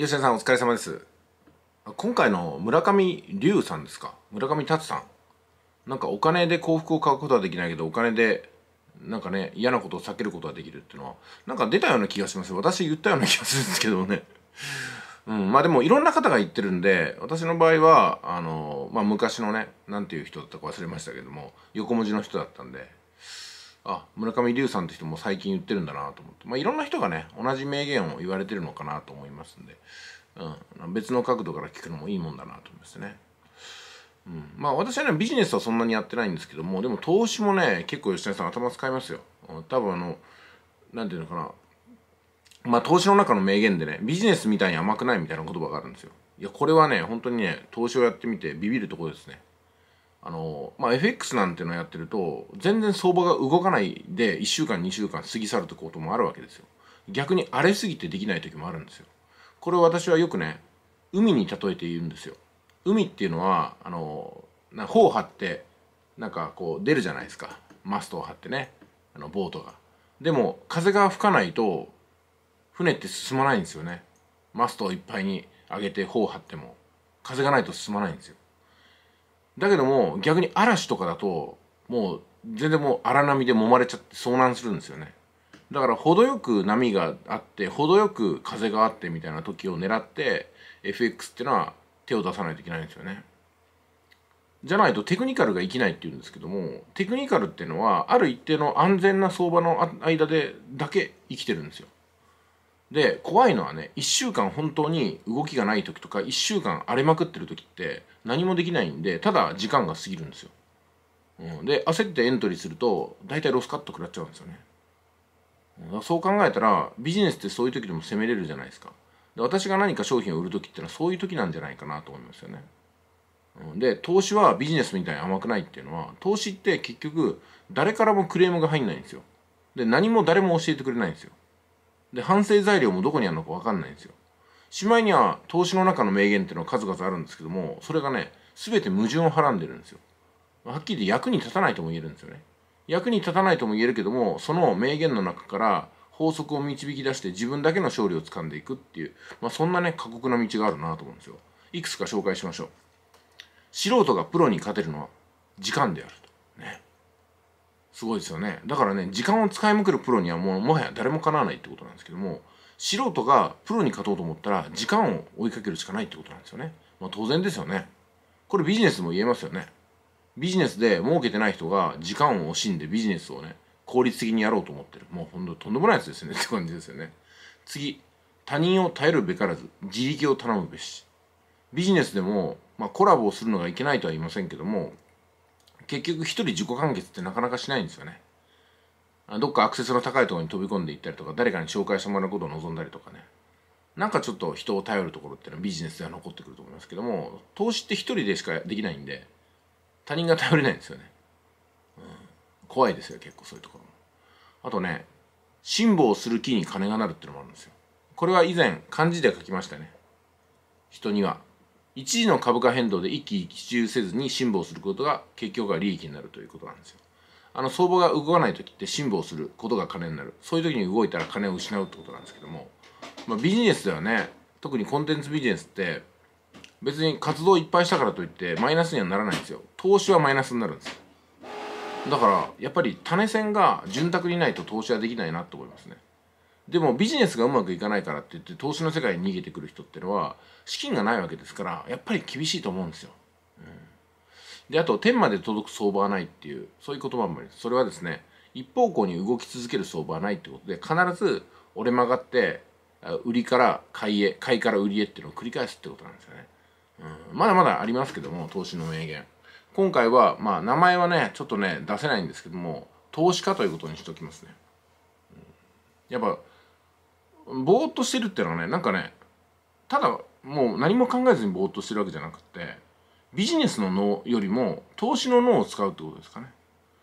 吉田さんお疲れ様です今回の村上龍さんですか村上達さんなんかお金で幸福を買うことはできないけどお金でなんかね嫌なことを避けることができるっていうのはなんか出たような気がします私言ったような気がするんですけどねうん、まあでもいろんな方が言ってるんで私の場合はあの、まあ、昔のね何ていう人だったか忘れましたけども横文字の人だったんであ村上龍さんって人も最近言ってるんだなと思って、まあ、いろんな人がね同じ名言を言われてるのかなと思いますんで、うん、別の角度から聞くのもいいもんだなと思いますね。うん、まあ私はねビジネスはそんなにやってないんですけどもでも投資もね結構吉谷さん頭使いますよ多分あの何て言うのかなまあ投資の中の名言でねビジネスみたいに甘くないみたいな言葉があるんですよいやこれはね本当にね投資をやってみてビビるとこですねあのまあ、FX なんていうのをやってると全然相場が動かないで1週間2週間過ぎ去るってこともあるわけですよ逆に荒れすぎてできない時もあるんですよこれを私はよくね海に例えて言うんですよ海っていうのはあのな帆を張ってなんかこう出るじゃないですかマストを張ってねあのボートがでも風が吹かないと船って進まないんですよねマストをいっぱいに上げて帆を張っても風がないと進まないんですよだけども逆に嵐とかだともう全然もう荒波で揉まれちゃって遭難するんですよねだから程よく波があって程よく風があってみたいな時を狙って FX っていうのは手を出さないといけないんですよねじゃないとテクニカルが生きないっていうんですけどもテクニカルっていうのはある一定の安全な相場の間でだけ生きてるんですよで怖いのはね1週間本当に動きがない時とか1週間荒れまくってる時って何もできないんでただ時間が過ぎるんですよ、うん、で焦ってエントリーすると大体ロスカット食らっちゃうんですよねそう考えたらビジネスってそういう時でも攻めれるじゃないですかで私が何か商品を売る時ってのはそういう時なんじゃないかなと思いますよね、うん、で投資はビジネスみたいに甘くないっていうのは投資って結局誰からもクレームが入んないんですよで何も誰も教えてくれないんですよで、反省材料もどこにあるのかわかんないんですよ。しまいには投資の中の名言っていうのは数々あるんですけども、それがね、全て矛盾をはらんでるんですよ。はっきり言役に立たないとも言えるんですよね。役に立たないとも言えるけども、その名言の中から法則を導き出して自分だけの勝利を掴んでいくっていう、まあ、そんなね、過酷な道があるなと思うんですよ。いくつか紹介しましょう。素人がプロに勝てるのは時間であると。ね。すごいですよねだからね時間を使いまくるプロにはもうもはや誰もかなわないってことなんですけども素人がプロに勝とうと思ったら時間を追いかけるしかないってことなんですよねまあ当然ですよねこれビジネスも言えますよねビジネスで儲けてない人が時間を惜しんでビジネスをね効率的にやろうと思ってるもうほんととんでもないやつですねって感じですよね次他人を頼るべからず自力を頼むべしビジネスでも、まあ、コラボをするのがいけないとは言いませんけども結局一人自己完結ってなかなかしないんですよねどっかアクセスの高いところに飛び込んでいったりとか誰かに紹介してもらうことを望んだりとかねなんかちょっと人を頼るところっていうのはビジネスでは残ってくると思いますけども投資って一人でしかできないんで他人が頼れないんですよね、うん、怖いですよ結構そういうところもあとね辛抱する木に金がなるっていうのもあるんですよこれは以前漢字で書きましたね人には一時の株価変動で一喜一憂せずに辛抱することが結局は利益になるということなんですよ。あの相場が動かない時って辛抱することが金になるそういう時に動いたら金を失うってことなんですけども、まあ、ビジネスではね特にコンテンツビジネスって別に活動いっぱいしたからといってマイナスにはならないんですよ投資はマイナスになるんですよだからやっぱり種銭が潤沢にないと投資はできないなと思いますねでもビジネスがうまくいかないからって言って投資の世界に逃げてくる人ってのは資金がないわけですからやっぱり厳しいと思うんですよ。うん、であと天まで届く相場はないっていうそういう言葉もありますそれはですね一方向に動き続ける相場はないってことで必ず折れ曲がって売りから買いへ買いから売りへっていうのを繰り返すってことなんですよね。うん、まだまだありますけども投資の名言。今回はまあ名前はねちょっとね出せないんですけども投資家ということにしておきますね。うん、やっぱぼーっとしてるっていうのはねなんかねただもう何も考えずにぼーっとしてるわけじゃなくてビジネスの脳よりも投資の脳を使うってことですかね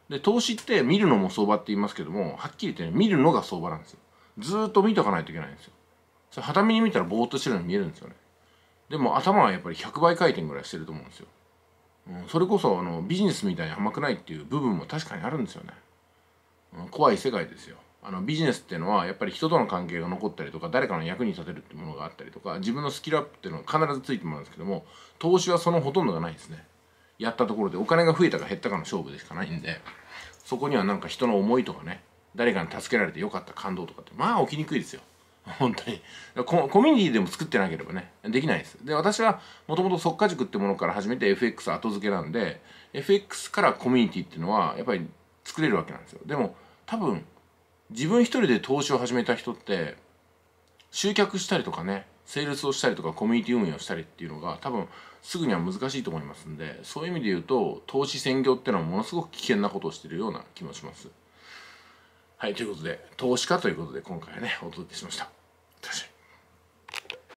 で投資って見るのも相場って言いますけどもはっきり言って、ね、見るのが相場なんですよずっと見とかないといけないんですよそれはたに見たらぼーっとしてるように見えるんですよねでも頭はやっぱり100倍回転ぐらいしてると思うんですよ、うん、それこそあのビジネスみたいに甘くないっていう部分も確かにあるんですよね、うん、怖い世界ですよあのビジネスっていうのはやっぱり人との関係が残ったりとか誰かの役に立てるってものがあったりとか自分のスキルアップっていうのは必ずついてもらうんですけども投資はそのほとんどがないですねやったところでお金が増えたか減ったかの勝負でしかないんでそこにはなんか人の思いとかね誰かに助けられてよかった感動とかってまあ起きにくいですよ本当にココミュニティでも作ってなければねできないですで私はもともと即価塾ってものから始めて FX 後付けなんで FX からコミュニティっていうのはやっぱり作れるわけなんですよでも多分自分一人で投資を始めた人って集客したりとかねセールスをしたりとかコミュニティ運営をしたりっていうのが多分すぐには難しいと思いますんでそういう意味で言うと投資専業っていうのはものすごく危険なことをしてるような気もします。はいということで投資家ということで今回はねお届けしました。